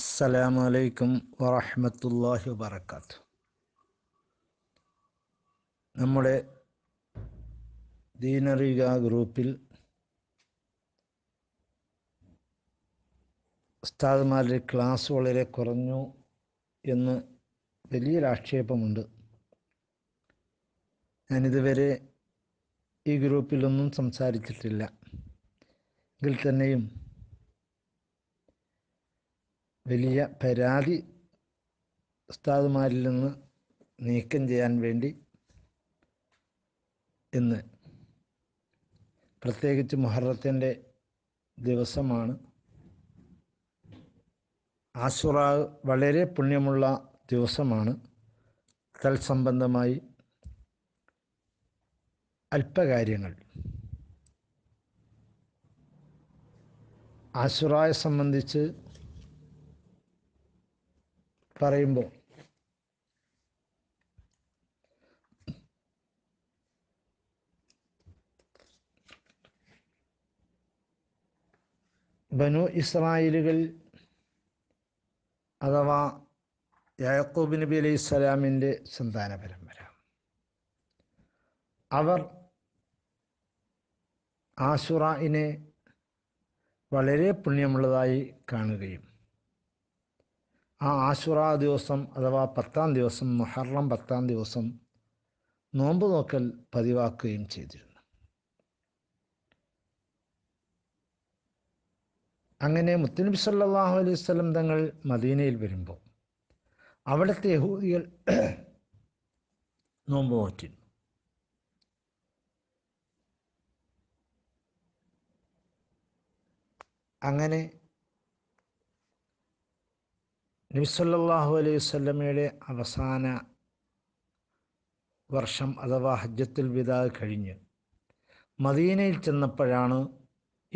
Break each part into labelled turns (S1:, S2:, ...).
S1: അസ്സലാമു അലൈക്കും വറഹമത്തല്ലാഹി വബർക്കാത്തു നമ്മുടെ ദീനറിക ഗ്രൂപ്പിൽ ഉസ്താദ്മാരുടെ ക്ലാസ് വളരെ കുറഞ്ഞു എന്ന് വലിയൊരു ആക്ഷേപമുണ്ട് ഞാനിതുവരെ ഈ ഗ്രൂപ്പിലൊന്നും സംസാരിച്ചിട്ടില്ല എങ്കിൽ തന്നെയും വലിയ പരാതി ഉസ്താദുമാരിൽ നിന്ന് നീക്കം ചെയ്യാൻ വേണ്ടി ഇന്ന് പ്രത്യേകിച്ച് മുഹറത്തിൻ്റെ ദിവസമാണ് ആശുറ വളരെ പുണ്യമുള്ള ദിവസമാണ് തൽസംബന്ധമായി അല്പകാര്യങ്ങൾ ആശുറായെ സംബന്ധിച്ച് പറയുമ്പോൾ ബനു ഇസ്രായേലുകൾ അഥവാ യാക്കൂബ് നബി അലൈഹി സ്വലാമിൻ്റെ സന്താന പരമ്പര അവർ ആശുറായിനെ വളരെ പുണ്യമുള്ളതായി കാണുകയും ആ ആശുറ ദിവസം അഥവാ പത്താം ദിവസം മുഹറം പത്താം ദിവസം നോമ്പ് നോക്കൽ പതിവാക്കുകയും ചെയ്തിരുന്നു അങ്ങനെ മുത്തനബി സല്ലാഹു അലൈഹി സ്വലം തങ്ങൾ മദീനയിൽ വരുമ്പോൾ അവിടുത്തെ യഹൂദികൾ നോമ്പ് നോറ്റിരുന്നു അങ്ങനെ നബിസല്ലാഹു അലൈഹി വല്ലമയുടെ അവസാന വർഷം അഥവാ ഹജ്ജത്തുൽ വിതാ കഴിഞ്ഞ് മദീനയിൽ ചെന്നപ്പോഴാണ്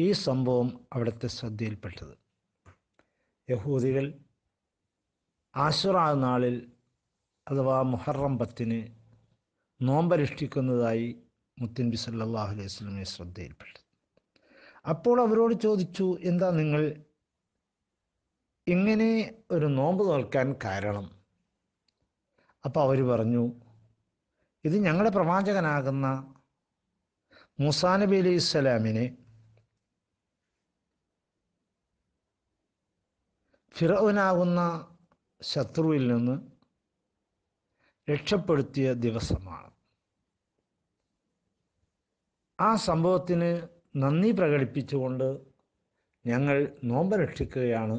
S1: ഈ സംഭവം അവിടുത്തെ ശ്രദ്ധയിൽപ്പെട്ടത് യഹൂദികൾ ആശുറ നാളിൽ അഥവാ മുഹറം പത്തിന് നോമ്പനുഷ്ഠിക്കുന്നതായി മുത്തൻബി സല്ലാഹു അലൈഹി വസ്ലമെ ശ്രദ്ധയിൽപ്പെട്ടത് അപ്പോൾ അവരോട് ചോദിച്ചു എന്താ നിങ്ങൾ ഇങ്ങനെ ഒരു നോമ്പ് തോൽക്കാൻ കാരണം അപ്പോൾ അവർ പറഞ്ഞു ഇത് ഞങ്ങളുടെ പ്രവാചകനാകുന്ന മൂസാ നബി അലൈഹി ഇസ്ലാമിനെ ഫിറവനാകുന്ന ശത്രുവിൽ നിന്ന് രക്ഷപ്പെടുത്തിയ ദിവസമാണ് ആ സംഭവത്തിന് നന്ദി പ്രകടിപ്പിച്ചുകൊണ്ട് ഞങ്ങൾ നോമ്പ് രക്ഷിക്കുകയാണ്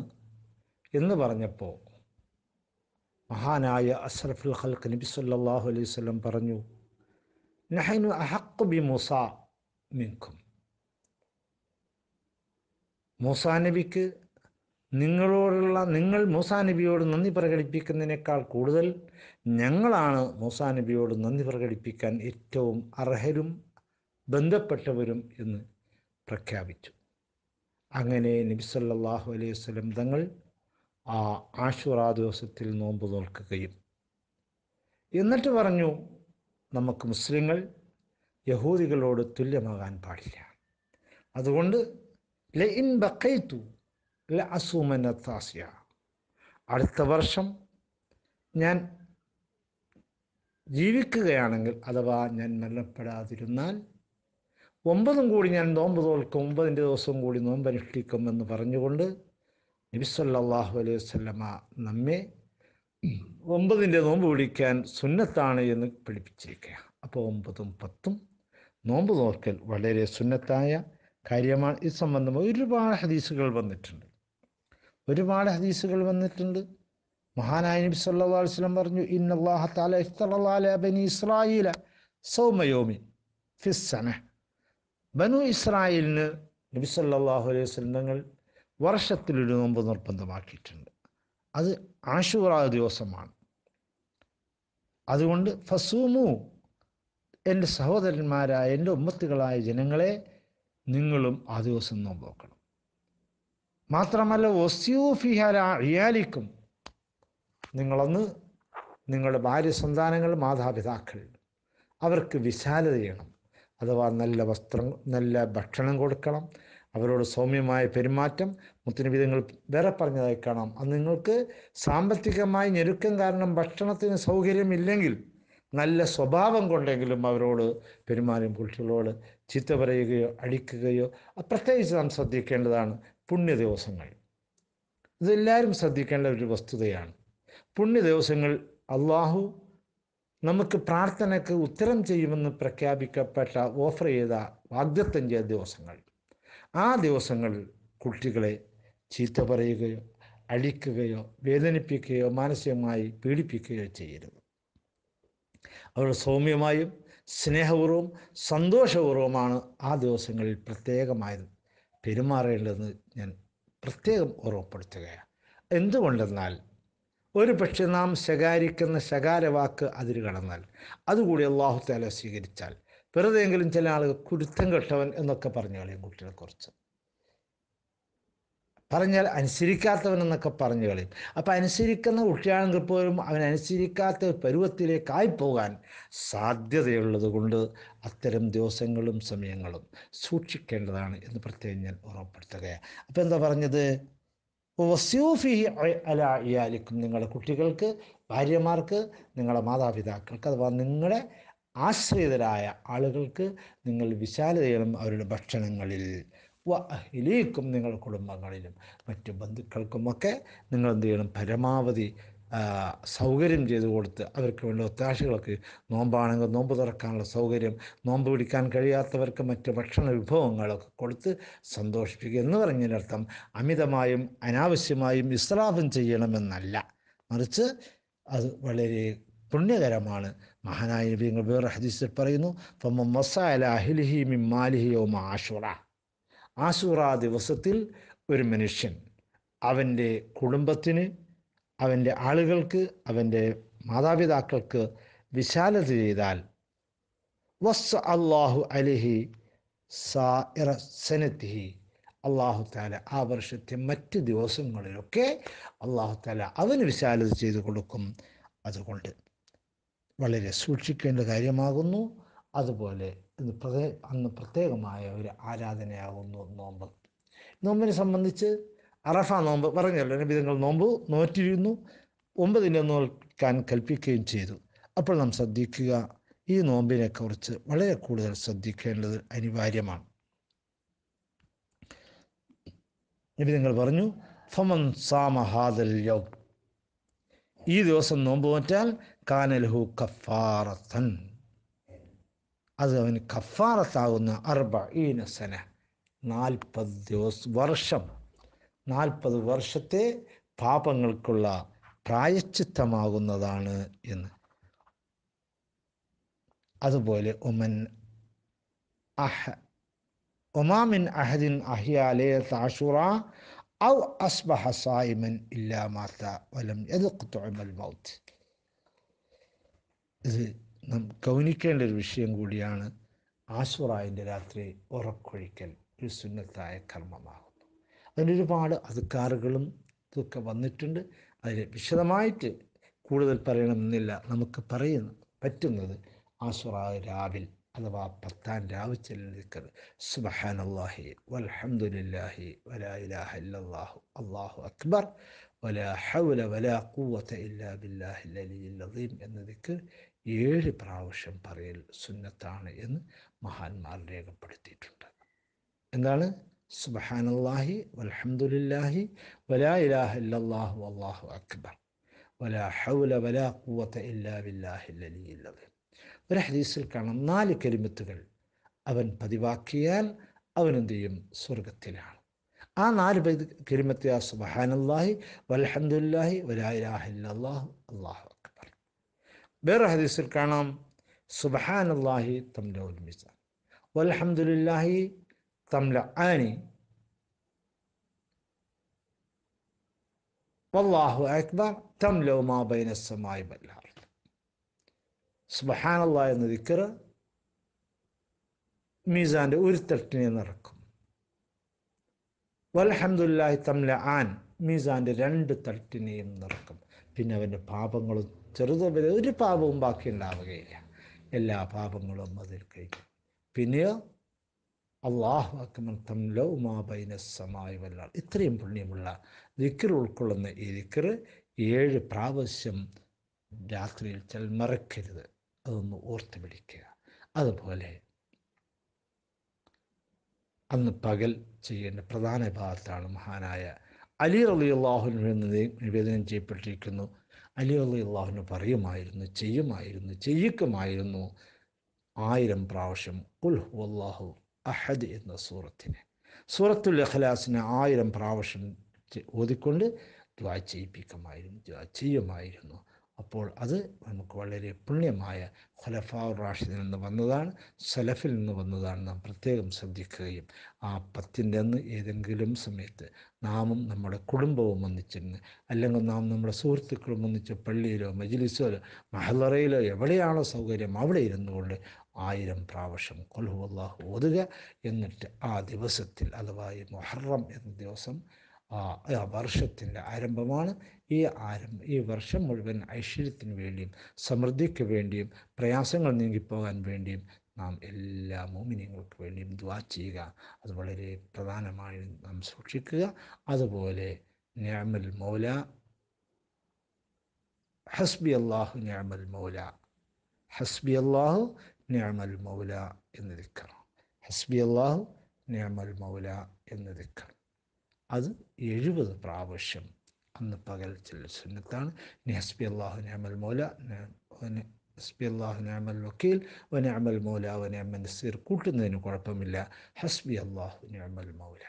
S1: എന്ന് പറഞ്ഞപ്പോൾ മഹാനായ അഷ്റഫുൽ ഖൽഖ് നബി സല്ലാഹു അലൈഹി സ്വലം പറഞ്ഞു നഹനു അഹക്കു ബി മൂസ മിൻകും മൂസാ നിങ്ങളോടുള്ള നിങ്ങൾ മൂസാ നബിയോട് നന്ദി പ്രകടിപ്പിക്കുന്നതിനേക്കാൾ കൂടുതൽ ഞങ്ങളാണ് മൂസാ നബിയോട് നന്ദി പ്രകടിപ്പിക്കാൻ ഏറ്റവും അർഹരും ബന്ധപ്പെട്ടവരും എന്ന് പ്രഖ്യാപിച്ചു അങ്ങനെ നബിസല്ലാഹു അലൈഹി സ്വലം തങ്ങൾ ആ ആശുറ ദിവസത്തിൽ നോമ്പ് നോൽക്കുകയും എന്നിട്ട് പറഞ്ഞു നമുക്ക് മുസ്ലിങ്ങൾ യഹൂദികളോട് തുല്യമാകാൻ പാടില്ല അതുകൊണ്ട് ലഇൻ ബക്കൈത്തു ല അസൂമന അടുത്ത വർഷം ഞാൻ ജീവിക്കുകയാണെങ്കിൽ അഥവാ ഞാൻ മരണപ്പെടാതിരുന്നാൽ ഒമ്പതും കൂടി ഞാൻ നോമ്പ് തോൽക്കും ഒമ്പതിൻ്റെ ദിവസവും കൂടി നോമ്പനുഷ്ഠിക്കും എന്ന് പറഞ്ഞുകൊണ്ട് നബിസ്വല്ലാഹു അലൈഹി വസ്ലമ നമ്മെ ഒമ്പതിൻ്റെ നോമ്പ് പിടിക്കാൻ സുന്നത്താണ് എന്ന് പഠിപ്പിച്ചിരിക്കുകയാണ് അപ്പോൾ ഒമ്പതും പത്തും നോമ്പ് നോക്കൽ വളരെ സുന്നത്തായ കാര്യമാണ് ഇത് സംബന്ധമായി ഒരുപാട് ഹദീസുകൾ വന്നിട്ടുണ്ട് ഒരുപാട് ഹദീസുകൾ വന്നിട്ടുണ്ട് മഹാനായ നബി സല്ലാ വസ്ലം പറഞ്ഞു ഇന്നല്ലാഹ ഫിസ്സന ബനു ഇസ്രായേലിന് നബി സല്ലാഹു അലൈഹി വസ്ലം വർഷത്തിലൊരു നോമ്പ് നിർബന്ധമാക്കിയിട്ടുണ്ട് അത് ആശുറ ദിവസമാണ് അതുകൊണ്ട് ഫസൂമു എൻ്റെ സഹോദരന്മാരായ എൻ്റെ ഉമ്മത്തുകളായ ജനങ്ങളെ നിങ്ങളും ആ ദിവസം നോമ്പോക്കണം മാത്രമല്ല മാത്രമല്ല ഒസ്യൂഫിഹാല ഇയാലിക്കും നിങ്ങളൊന്ന് നിങ്ങളുടെ ഭാര്യ സന്താനങ്ങൾ മാതാപിതാക്കൾ അവർക്ക് വിശാലതയണം അഥവാ നല്ല വസ്ത്രം നല്ല ഭക്ഷണം കൊടുക്കണം അവരോട് സൗമ്യമായ പെരുമാറ്റം മുത്തനബി നിങ്ങൾ വേറെ പറഞ്ഞതായി കാണാം അത് നിങ്ങൾക്ക് സാമ്പത്തികമായി ഞെരുക്കം കാരണം ഭക്ഷണത്തിന് സൗകര്യമില്ലെങ്കിൽ നല്ല സ്വഭാവം കൊണ്ടെങ്കിലും അവരോട് പെരുമാറും കുട്ടികളോട് ചീത്ത പറയുകയോ അടിക്കുകയോ പ്രത്യേകിച്ച് നാം ശ്രദ്ധിക്കേണ്ടതാണ് പുണ്യ ദിവസങ്ങൾ ഇതെല്ലാവരും ശ്രദ്ധിക്കേണ്ട ഒരു വസ്തുതയാണ് പുണ്യ ദിവസങ്ങൾ അള്ളാഹു നമുക്ക് പ്രാർത്ഥനയ്ക്ക് ഉത്തരം ചെയ്യുമെന്ന് പ്രഖ്യാപിക്കപ്പെട്ട ഓഫർ ചെയ്ത വാഗ്ദത്തം ചെയ്ത ദിവസങ്ങൾ ആ ദിവസങ്ങളിൽ കുട്ടികളെ ചീത്ത പറയുകയോ അഴിക്കുകയോ വേദനിപ്പിക്കുകയോ മാനസികമായി പീഡിപ്പിക്കുകയോ ചെയ്യരുത് അവർ സൗമ്യമായും സ്നേഹപൂർവ്വം സന്തോഷപൂർവ്വമാണ് ആ ദിവസങ്ങളിൽ പ്രത്യേകമായത് പെരുമാറേണ്ടതെന്ന് ഞാൻ പ്രത്യേകം ഓർമ്മപ്പെടുത്തുകയാണ് എന്തുകൊണ്ടെന്നാൽ ഒരു പക്ഷെ നാം ശകാരിക്കുന്ന ശകാരവാക്ക് അതിര് കടന്നാൽ അതുകൂടി അള്ളാഹുത്താല സ്വീകരിച്ചാൽ എങ്കിലും ചില ആളുകൾ കുരുത്തം കെട്ടവൻ എന്നൊക്കെ പറഞ്ഞു കളയും കുട്ടികളെ കുറച്ച് പറഞ്ഞാൽ അനുസരിക്കാത്തവൻ എന്നൊക്കെ പറഞ്ഞു കളയും അപ്പം അനുസരിക്കുന്ന കുട്ടിയാണെങ്കിൽ പോലും അവൻ അനുസരിക്കാത്ത പരുവത്തിലേക്കായി പോകാൻ സാധ്യതയുള്ളത് കൊണ്ട് അത്തരം ദിവസങ്ങളും സമയങ്ങളും സൂക്ഷിക്കേണ്ടതാണ് എന്ന് പ്രത്യേകം ഞാൻ ഓർമ്മപ്പെടുത്തുകയാണ് അപ്പം എന്താ പറഞ്ഞത് വസ്യൂഫി അല ഇയാലിക്കും നിങ്ങളുടെ കുട്ടികൾക്ക് ഭാര്യമാർക്ക് നിങ്ങളുടെ മാതാപിതാക്കൾക്ക് അഥവാ നിങ്ങളുടെ ആശ്രയിതരായ ആളുകൾക്ക് നിങ്ങൾ വിശാലതയിലും അവരുടെ ഭക്ഷണങ്ങളിൽ ഇലേക്കും നിങ്ങൾ കുടുംബങ്ങളിലും മറ്റ് ബന്ധുക്കൾക്കുമൊക്കെ നിങ്ങൾ എന്ത് ചെയ്യണം പരമാവധി സൗകര്യം ചെയ്തു കൊടുത്ത് അവർക്ക് വേണ്ട ഒത്താശകളൊക്കെ നോമ്പാണെങ്കിൽ നോമ്പ് തുറക്കാനുള്ള സൗകര്യം നോമ്പ് പിടിക്കാൻ കഴിയാത്തവർക്ക് മറ്റ് ഭക്ഷണ വിഭവങ്ങളൊക്കെ കൊടുത്ത് സന്തോഷിപ്പിക്കുക എന്ന് പറഞ്ഞതിനർത്ഥം അമിതമായും അനാവശ്യമായും വിശ്രാപം ചെയ്യണമെന്നല്ല മറിച്ച് അത് വളരെ പുണ്യകരമാണ് മഹാനായ നബിങ്ങൾ വേറെ ഹദീസിൽ പറയുന്നു ഫമസാലിഹി ആഷുറ ആഷുറ ദിവസത്തിൽ ഒരു മനുഷ്യൻ അവൻ്റെ കുടുംബത്തിന് അവൻ്റെ ആളുകൾക്ക് അവൻ്റെ മാതാപിതാക്കൾക്ക് വിശാലത ചെയ്താൽ വസ് അള്ളാഹു അലിഹി സനത്തിഹി അള്ളാഹു താല ആ വർഷത്തെ മറ്റ് ദിവസങ്ങളിലൊക്കെ അള്ളാഹു താല അവന് വിശാലത ചെയ്തു കൊടുക്കും അതുകൊണ്ട് വളരെ സൂക്ഷിക്കേണ്ട കാര്യമാകുന്നു അതുപോലെ ഇന്ന് പ്രതേ അന്ന് പ്രത്യേകമായ ഒരു ആരാധനയാകുന്നു നോമ്പ് നോമ്പിനെ സംബന്ധിച്ച് അറഫ നോമ്പ് പറഞ്ഞല്ലോ നബിതങ്ങൾ നോമ്പ് നോറ്റിരുന്നു ഒമ്പതിനെ നോൽക്കാൻ കൽപ്പിക്കുകയും ചെയ്തു അപ്പോൾ നാം ശ്രദ്ധിക്കുക ഈ നോമ്പിനെക്കുറിച്ച് വളരെ കൂടുതൽ ശ്രദ്ധിക്കേണ്ടത് അനിവാര്യമാണ് നബി നിങ്ങൾ പറഞ്ഞു ഫമൻ സാമഹാദൽ യോഗ് ഈ ദിവസം നോമ്പ് നോറ്റാൽ കാനലഹു കഫാറത്തൻ അത് അവന് കഫാറത്താകുന്ന അർബ നസന നാൽപ്പത് ദിവസ വർഷം നാൽപ്പത് വർഷത്തെ പാപങ്ങൾക്കുള്ള പ്രായച്ചിത്തമാകുന്നതാണ് എന്ന് അതുപോലെ ഒമൻ അഹ് ഒമാമിൻ അഹദിൻ അഹിയാലേ താഷുറ أو أصبح صائما إلا مات ولم يذق طعم الموت ഇത് നാം ഗൗനിക്കേണ്ട ഒരു വിഷയം കൂടിയാണ് ആശുറായിൻ്റെ രാത്രി ഉറക്കൊഴിക്കൽ ഒരു സുന്നത്തായ കർമ്മമാകുന്നു അതിനൊരുപാട് അതുക്കാറുകളും ഇതൊക്കെ വന്നിട്ടുണ്ട് അതിൽ വിശദമായിട്ട് കൂടുതൽ പറയണമെന്നില്ല നമുക്ക് പറയുന്ന പറ്റുന്നത് ആശുറാവ് രാവിൽ അഥവാ പത്താം രാവിച്ചൽ ദിക്കർ സുബഹാൻ അള്ളാഹി വൽഹമുല്ലാഹി വലാഹ ഇല്ലാഹു അള്ളാഹു അക്ബർ വലാ ഹൗല വലാ കൂവത്ത ഇല്ലാ ബില്ലാഹി അലീം എന്ന ദിക്കർ ഏഴ് പ്രാവശ്യം പറയൽ സുന്നത്താണ് എന്ന് മഹാന്മാർ രേഖപ്പെടുത്തിയിട്ടുണ്ട് എന്താണ് സുബഹാനല്ലാഹി വൽഹമുല്ലാഹി വലാ ഇലാഹ ഇല്ലാഹു അള്ളാഹു അക്ബർ വലാ ഹൗല വലാ കൂവത്ത ഇല്ലാ ബില്ലാഹി അലീം ഒരു ഹദീസിൽ കാണാം നാല് കരിമത്തുകൾ അവൻ പതിവാക്കിയാൽ അവനെന്ത് ചെയ്യും സ്വർഗത്തിലാണ് ആ നാല് കരിമത്തെ ആ സുബഹാനല്ലാഹി വലഹമുല്ലാഹി വലാഹില്ലാഹു അള്ളാഹു അക്ബർ വേറെ ഹദീസിൽ കാണാം സുബഹാനല്ലാഹി തംലൗൽ മിസാൻ വലഹമുല്ലാഹി തംല ആനി വല്ലാഹു അക്ബർ തംലൗ മാ ബൈനസ്സമായി വല്ലാഹു സുബഹാനല്ല എന്ന ദിക്കറ് മീസാൻ്റെ ഉരുത്തട്ടിനെ നിറക്കും വലഹമുല്ലാഹി തംല ആൻ മീസാൻ്റെ രണ്ട് തട്ടിനെയും നിറക്കും പിന്നെ അവൻ്റെ പാപങ്ങളും വലിയ ഒരു പാപവും ബാക്കി ഉണ്ടാവുകയില്ല എല്ലാ പാപങ്ങളും അതിൽ കഴിക്കും പിന്നെയോ അള്ളാഹു അക്മൻ തംലോ ഉമാബൈന സമായി വല്ലാൾ ഇത്രയും പുണ്യമുള്ള ദിക്കർ ഉൾക്കൊള്ളുന്ന ഈ ദിക്കർ ഏഴ് പ്രാവശ്യം രാത്രിയിൽ ചെൽ മറക്കരുത് അതൊന്ന് ഓർത്ത് പിടിക്കുക അതുപോലെ അന്ന് പകൽ ചെയ്യേണ്ട പ്രധാന ഭാഗത്താണ് മഹാനായ അലി അലി അള്ളാഹുനു നിവേദനം ചെയ്യപ്പെട്ടിരിക്കുന്നു അലി അലി അള്ളാഹുന് പറയുമായിരുന്നു ചെയ്യുമായിരുന്നു ചെയ്യിക്കുമായിരുന്നു ആയിരം പ്രാവശ്യം ഉൽഹു അള്ളാഹു അഹദ് എന്ന സൂറത്തിനെ സൂറത്തുൽ അഖലാസിനെ ആയിരം പ്രാവശ്യം ഓതിക്കൊണ്ട് ദ്വാ ചെയ്യിപ്പിക്കുമായിരുന്നു ദ്വാ ചെയ്യുമായിരുന്നു അപ്പോൾ അത് നമുക്ക് വളരെ പുണ്യമായ ഖലഫാ റാഷിദിൽ നിന്ന് വന്നതാണ് സലഫിൽ നിന്ന് വന്നതാണ് നാം പ്രത്യേകം ശ്രദ്ധിക്കുകയും ആ പത്തിൻ്റെ അന്ന് ഏതെങ്കിലും സമയത്ത് നാമും നമ്മുടെ കുടുംബവും ഒന്നിച്ചിരുന്ന് അല്ലെങ്കിൽ നാം നമ്മുടെ സുഹൃത്തുക്കളും ഒന്നിച്ച് പള്ളിയിലോ മജിലിസിലോ മഹലറയിലോ എവിടെയാണോ സൗകര്യം അവിടെ ഇരുന്നു കൊണ്ട് ആയിരം പ്രാവശ്യം കൊൽഹു അള്ളാഹു ഓതുക എന്നിട്ട് ആ ദിവസത്തിൽ അഥവാ മുഹറം എന്ന ദിവസം ആ വർഷത്തിൻ്റെ ആരംഭമാണ് ഈ ആരംഭം ഈ വർഷം മുഴുവൻ ഐശ്വര്യത്തിന് വേണ്ടിയും സമൃദ്ധിക്ക് വേണ്ടിയും പ്രയാസങ്ങൾ നീങ്ങിപ്പോകാൻ വേണ്ടിയും നാം എല്ലാ മോമിനിയങ്ങൾക്ക് വേണ്ടിയും ദ്വാ ചെയ്യുക അത് വളരെ പ്രധാനമായി നാം സൂക്ഷിക്കുക അതുപോലെ ഞാമൽ മൗല ഹസ്ബി അള്ളാഹു ഞാമൽ മൗല ഹസ്ബി അള്ളാഹു ഞാമൽ മൗല എന്ന് ദിക്കണം ഹസ്ബി അള്ളാഹു ഞാമൽ മൗല എന്ന് ദിക്കണം അത് എഴുപത് പ്രാവശ്യം അന്ന് പകൽ ചില സുന്നത്താണ് നെഹസ്ബി അള്ളാഹു നഹമൽ മൗല ഹസ്ബി അള്ളാഹു നഹമൽ വക്കീൽ വനഅമൽ മൗല വനഅമൽ നസീർ കൂട്ടുന്നതിന് കുഴപ്പമില്ല ഹസ്ബി അള്ളാഹു നഹമൽ മൗല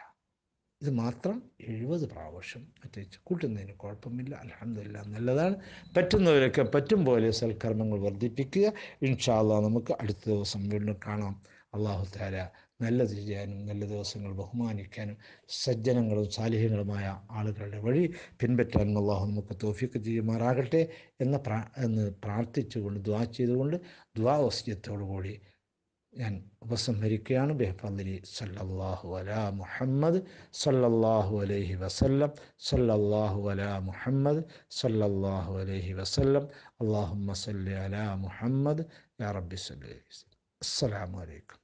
S1: ഇത് മാത്രം എഴുപത് പ്രാവശ്യം മറ്റേ കൂട്ടുന്നതിന് കുഴപ്പമില്ല അലഹമില്ല നല്ലതാണ് പറ്റുന്നവരൊക്കെ പറ്റും പോലെ സൽക്കർമ്മങ്ങൾ വർദ്ധിപ്പിക്കുക ഇൻഷാല്ല നമുക്ക് അടുത്ത ദിവസം വീണ്ടും കാണാം അള്ളാഹു താര നല്ലത് ചെയ്യാനും നല്ല ദിവസങ്ങൾ ബഹുമാനിക്കാനും സജ്ജനങ്ങളും സാലിഹ്യങ്ങളുമായ ആളുകളുടെ വഴി പിൻപറ്റാനും അള്ളാഹു നമുക്ക് തോഫിക്ക് ചെയ്യുമാറാകട്ടെ എന്ന പ്രാ എന്ന് പ്രാർത്ഥിച്ചുകൊണ്ട് ദ്വാ ചെയ്തുകൊണ്ട് ദ്വാ കൂടി ഞാൻ ഉപസംഹരിക്കുകയാണ് ബെഹ്ഫലി സല്ലല്ലാഹു അലാ മുഹമ്മദ് സല്ലല്ലാഹു അലൈഹി വസല്ലം സല്ലല്ലാഹു അലാ മുഹമ്മദ് സല്ലല്ലാഹു അലൈഹി വസല്ലം അള്ളാഹു സല്ലി അലാ മുഹമ്മദ് യാ റബ്ബി സല്ലി അലൈക്കും